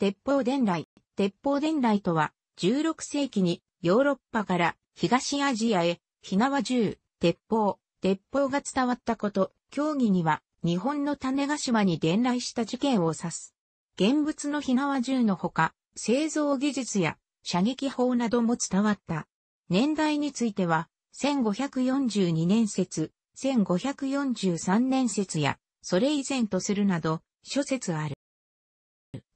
鉄砲伝来。鉄砲伝来とは、16世紀にヨーロッパから東アジアへ、火縄銃、鉄砲、鉄砲が伝わったこと、競技には日本の種ヶ島に伝来した事件を指す。現物の火縄銃のほか、製造技術や射撃法なども伝わった。年代については、1542年説、1543年説や、それ以前とするなど、諸説ある。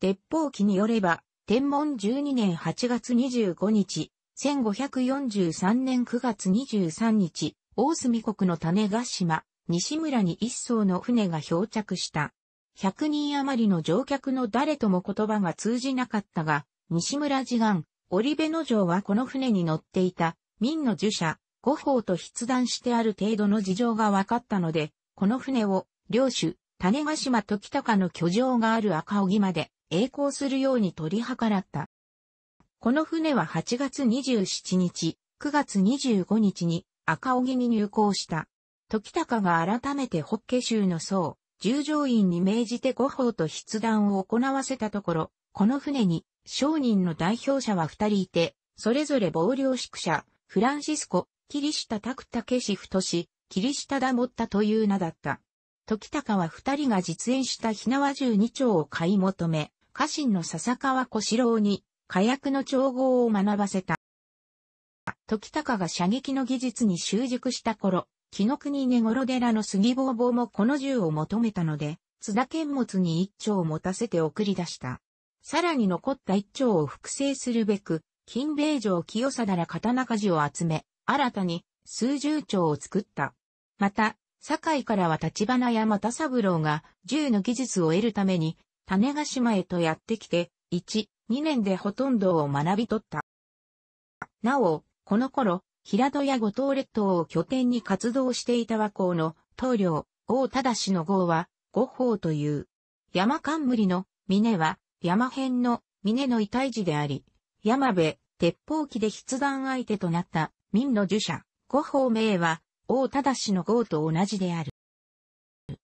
鉄砲記によれば、天文12年8月25日、1543年9月23日、大隅国の種ヶ島、西村に一艘の船が漂着した。100人余りの乗客の誰とも言葉が通じなかったが、西村次元、織部の城はこの船に乗っていた、民の樹者、五宝と筆談してある程度の事情が分かったので、この船を、領主、種ヶ島時高の居城がある赤荻まで栄光するように取り計らった。この船は8月27日、9月25日に赤荻に入港した。時高が改めて北家州の僧、従条院に命じて五法と筆談を行わせたところ、この船に商人の代表者は二人いて、それぞれ亡霊宿舎、フランシスコ、キリシタ・タクタケシフト氏、キリシタ・ダモッタという名だった。時高は二人が実演した火縄銃二丁を買い求め、家臣の笹川小四郎に火薬の調合を学ばせた。時高が射撃の技術に習熟した頃、木の国根頃寺の杉坊坊もこの銃を求めたので、津田剣物に一丁を持たせて送り出した。さらに残った一丁を複製するべく、金兵衛城清貞ら刀鍛冶を集め、新たに数十丁を作った。また、堺からは立花山田三郎が銃の技術を得るために種ヶ島へとやってきて、1、2年でほとんどを学び取った。なお、この頃、平戸や五島列島を拠点に活動していた和光の棟梁、王忠の号は、五宝という。山冠の峰は、山辺の峰の遺体児であり、山部、鉄砲機で筆談相手となった民の儒者、五宝名は、王正の号と同じである。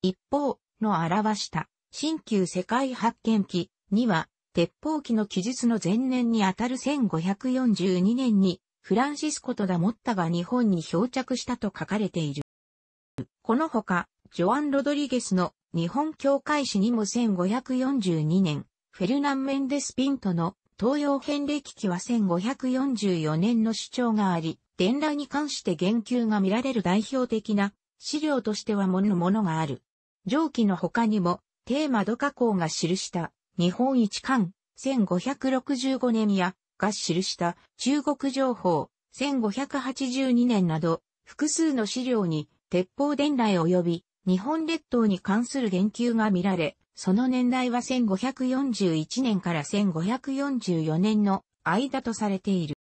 一方の表した新旧世界発見記には、鉄砲記の記述の前年にあたる1542年にフランシスコとダモッタが日本に漂着したと書かれている。このほか、ジョアン・ロドリゲスの日本教会史にも1542年、フェルナン・メンデス・ピントの東洋遍歴記は1544年の主張があり、伝来に関して言及が見られる代表的な資料としてはものものがある。上記の他にも、テーマ土加工が記した日本一巻1565年やが記した中国情報1582年など複数の資料に鉄砲伝来及び日本列島に関する言及が見られ、その年代は1541年から1544年の間とされている。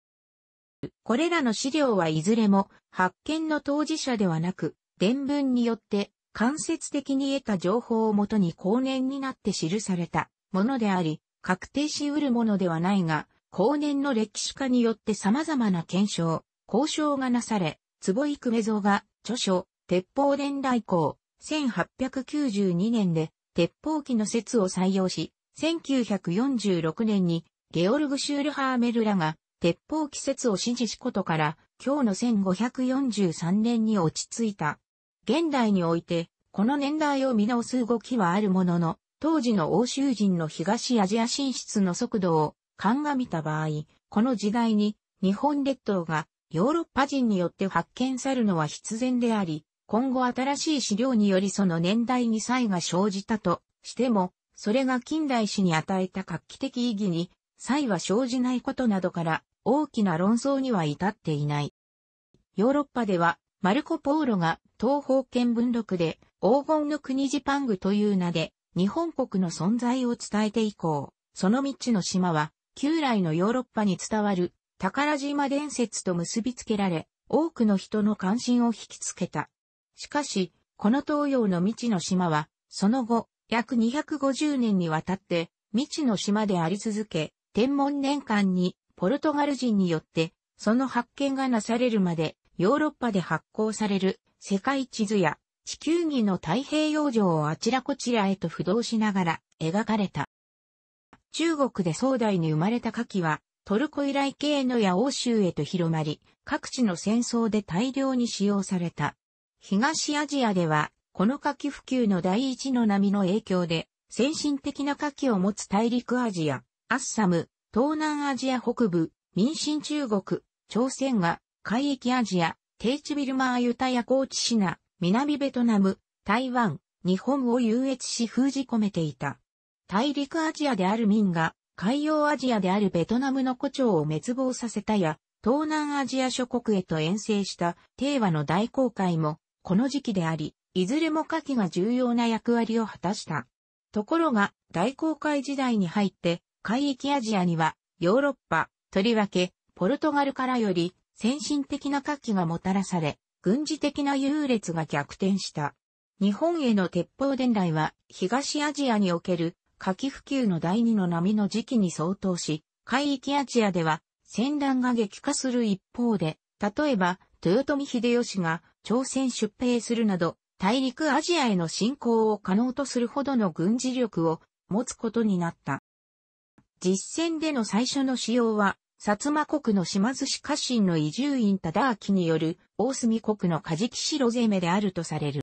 これらの資料はいずれも発見の当事者ではなく、伝聞によって間接的に得た情報をもとに後年になって記されたものであり、確定し得るものではないが、後年の歴史家によって様々な検証、交渉がなされ、坪井久米蔵が著書、鉄砲伝来校、1892年で鉄砲機の説を採用し、1946年にゲオルグ・シュールハーメルらが鉄砲季節を支持しことから、今日の1543年に落ち着いた。現代において、この年代を見直す動きはあるものの、当時の欧州人の東アジア進出の速度を鑑みた場合、この時代に日本列島がヨーロッパ人によって発見されるのは必然であり、今後新しい資料によりその年代に差異が生じたとしても、それが近代史に与えた画期的意義に差異は生じないことなどから、大きな論争には至っていない。ヨーロッパでは、マルコ・ポーロが東方見聞録で黄金の国ジパングという名で日本国の存在を伝えて以降、その未知の島は旧来のヨーロッパに伝わる宝島伝説と結びつけられ、多くの人の関心を引きつけた。しかし、この東洋の未知の島は、その後、約250年にわたって未知の島であり続け、天文年間にポルトガル人によって、その発見がなされるまで、ヨーロッパで発行される世界地図や地球儀の太平洋上をあちらこちらへと浮動しながら描かれた。中国で壮大に生まれた夏季は、トルコ以来系のや欧州へと広まり、各地の戦争で大量に使用された。東アジアでは、この夏季普及の第一の波の影響で、先進的な火器を持つ大陸アジア、アッサム、東南アジア北部、民進中国、朝鮮が、海域アジア、低地ビルマーユタヤ高知シナ、南ベトナム、台湾、日本を優越し封じ込めていた。大陸アジアである民が、海洋アジアであるベトナムの古町を滅亡させたや、東南アジア諸国へと遠征した帝和の大航海も、この時期であり、いずれも夏季が重要な役割を果たした。ところが、大航海時代に入って、海域アジアには、ヨーロッパ、とりわけ、ポルトガルからより、先進的な活気がもたらされ、軍事的な優劣が逆転した。日本への鉄砲伝来は、東アジアにおける、火器普及の第二の波の時期に相当し、海域アジアでは、戦乱が激化する一方で、例えば、豊臣秀吉が朝鮮出兵するなど、大陸アジアへの侵攻を可能とするほどの軍事力を持つことになった。実戦での最初の使用は、薩摩国の島津市家臣の移住院忠明による大隅国の梶木城攻めであるとされる。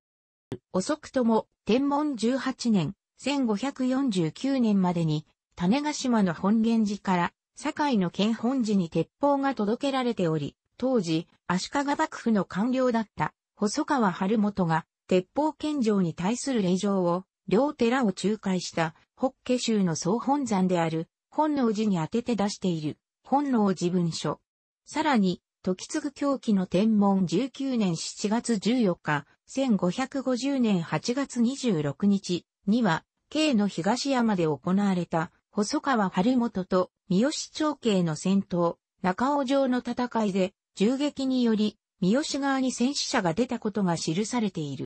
遅くとも天文18年、1549年までに種ヶ島の本源寺から堺の県本寺に鉄砲が届けられており、当時、足利幕府の官僚だった細川春元が鉄砲献上に対する令状を両寺を仲介した北家州の総本山である本能寺に当てて出している、本能寺文書。さらに、時継ぐ狂気の天文19年7月14日、1550年8月26日には、京の東山で行われた、細川晴元と三好長慶の戦闘、中尾城の戦いで、銃撃により、三好側に戦死者が出たことが記されている。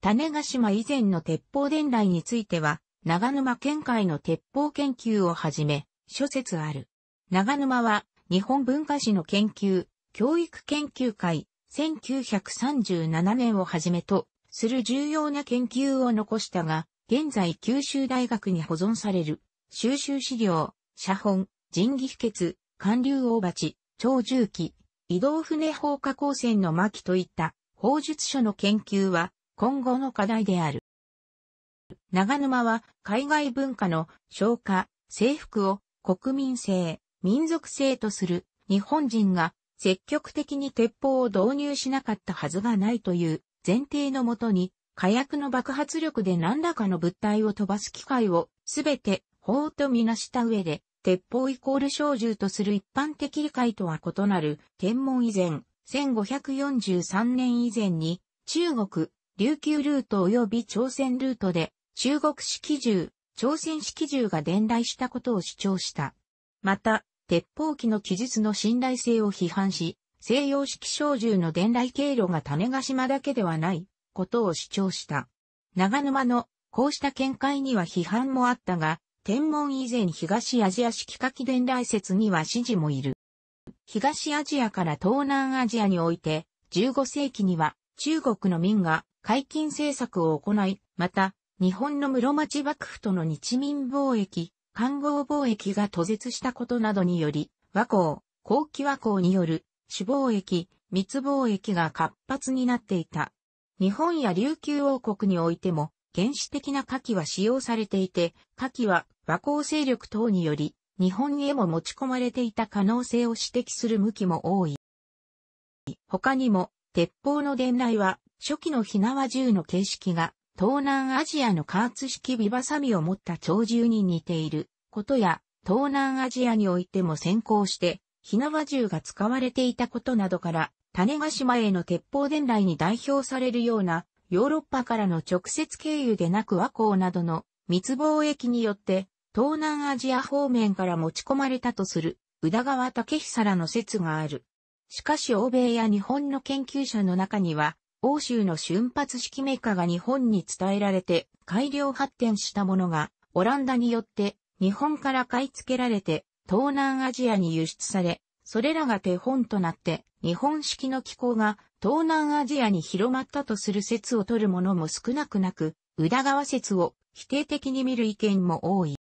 種ヶ島以前の鉄砲伝来については、長沼県会の鉄砲研究をはじめ、諸説ある。長沼は、日本文化史の研究、教育研究会、1937年をはじめと、する重要な研究を残したが、現在九州大学に保存される、収集資料、写本、人技秘訣、寒流大鉢、超重機、移動船放火光線の巻といった、砲術書の研究は、今後の課題である。長沼は海外文化の消化、征服を国民性、民族性とする日本人が積極的に鉄砲を導入しなかったはずがないという前提のもとに火薬の爆発力で何らかの物体を飛ばす機会をすべて法とみなした上で鉄砲イコール小銃とする一般的理解とは異なる天文以前1543年以前に中国、琉球ルート及び朝鮮ルートで中国式銃、朝鮮式銃が伝来したことを主張した。また、鉄砲機の記述の信頼性を批判し、西洋式小銃の伝来経路が種ヶ島だけではないことを主張した。長沼のこうした見解には批判もあったが、天文以前東アジア式火器伝来説には支持もいる。東アジアから東南アジアにおいて、15世紀には中国の民が解禁政策を行い、また日本の室町幕府との日民貿易、官合貿易が途絶したことなどにより、和光、後期和光による主貿易、密貿易が活発になっていた。日本や琉球王国においても、原始的な火器は使用されていて、火器は和光勢力等により、日本へも持ち込まれていた可能性を指摘する向きも多い。他にも、鉄砲の伝来は、初期の火縄銃の形式が東南アジアの加圧式ビバサミを持った鳥獣に似ていることや、東南アジアにおいても先行して、火縄銃が使われていたことなどから、種ヶ島への鉄砲伝来に代表されるような、ヨーロッパからの直接経由でなく和光などの密貿易によって、東南アジア方面から持ち込まれたとする、宇田川武久らの説がある。しかし欧米や日本の研究者の中には、欧州の瞬発式メーカーが日本に伝えられて改良発展したものがオランダによって日本から買い付けられて東南アジアに輸出され、それらが手本となって日本式の機構が東南アジアに広まったとする説を取る者も少なくなく、宇田川説を否定的に見る意見も多い。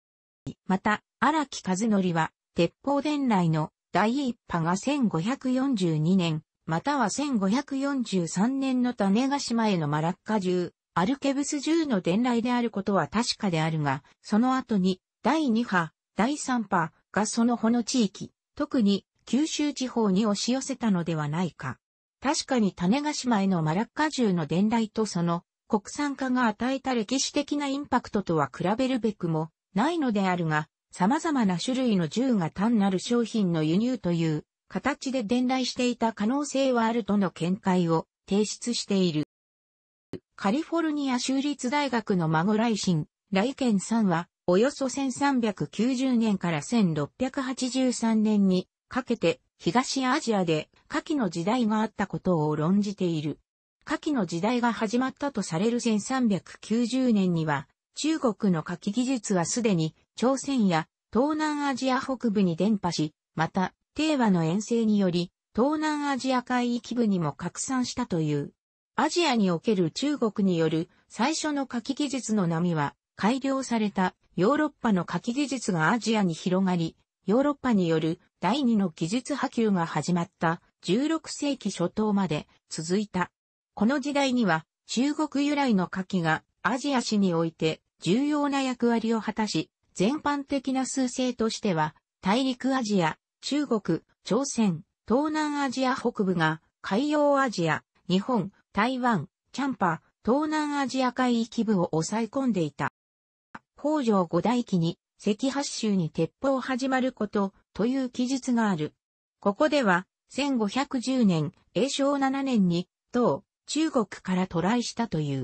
また、荒木和則は、鉄砲伝来の第一波が1542年、または1543年の種ヶ島へのマラッカ銃、アルケブス銃の伝来であることは確かであるが、その後に第2波、第3波がそのほの地域、特に九州地方に押し寄せたのではないか。確かに種ヶ島へのマラッカ銃の伝来とその国産化が与えた歴史的なインパクトとは比べるべくもないのであるが、様々な種類の銃が単なる商品の輸入という形で伝来していた可能性はあるとの見解を提出している。カリフォルニア州立大学の孫来信、来県さんは、およそ1390年から1683年にかけて東アジアで夏季の時代があったことを論じている。夏季の時代が始まったとされる1390年には、中国の夏季技術はすでに朝鮮や東南アジア北部に伝播し、また帝和の遠征により、東南アジア海域部にも拡散したという。アジアにおける中国による最初の書き技術の波は、改良されたヨーロッパの書き技術がアジアに広がり、ヨーロッパによる第二の技術波及が始まった16世紀初頭まで続いた。この時代には中国由来の火器がアジア史において重要な役割を果たし、全般的な数勢としては大陸アジア、中国、朝鮮、東南アジア北部が海洋アジア、日本、台湾、チャンパ、東南アジア海域部を抑え込んでいた。北条五大記に赤八州に鉄砲始まることという記述がある。ここでは1510年、永正7年に、当、中国から渡来したという。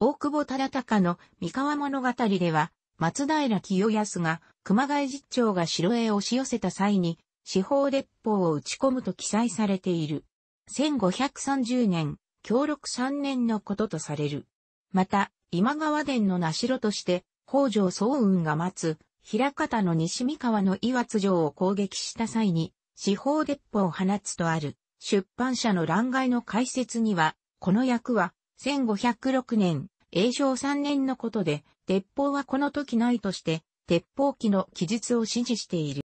大久保忠隆の三河物語では、松平清康が熊谷実長が城へ押し寄せた際に、四方列砲を打ち込むと記載されている。1530年、協力3年のこととされる。また、今川殿の名城として、北条総雲が待つ、平方の西三河の岩津城を攻撃した際に、四方列砲を放つとある、出版社の欄外の解説には、この役は、1506年、永正3年のことで、鉄砲はこの時ないとして、鉄砲機の記述を指示している。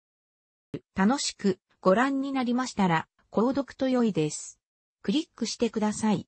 楽しくご覧になりましたら、購読と良いです。クリックしてください。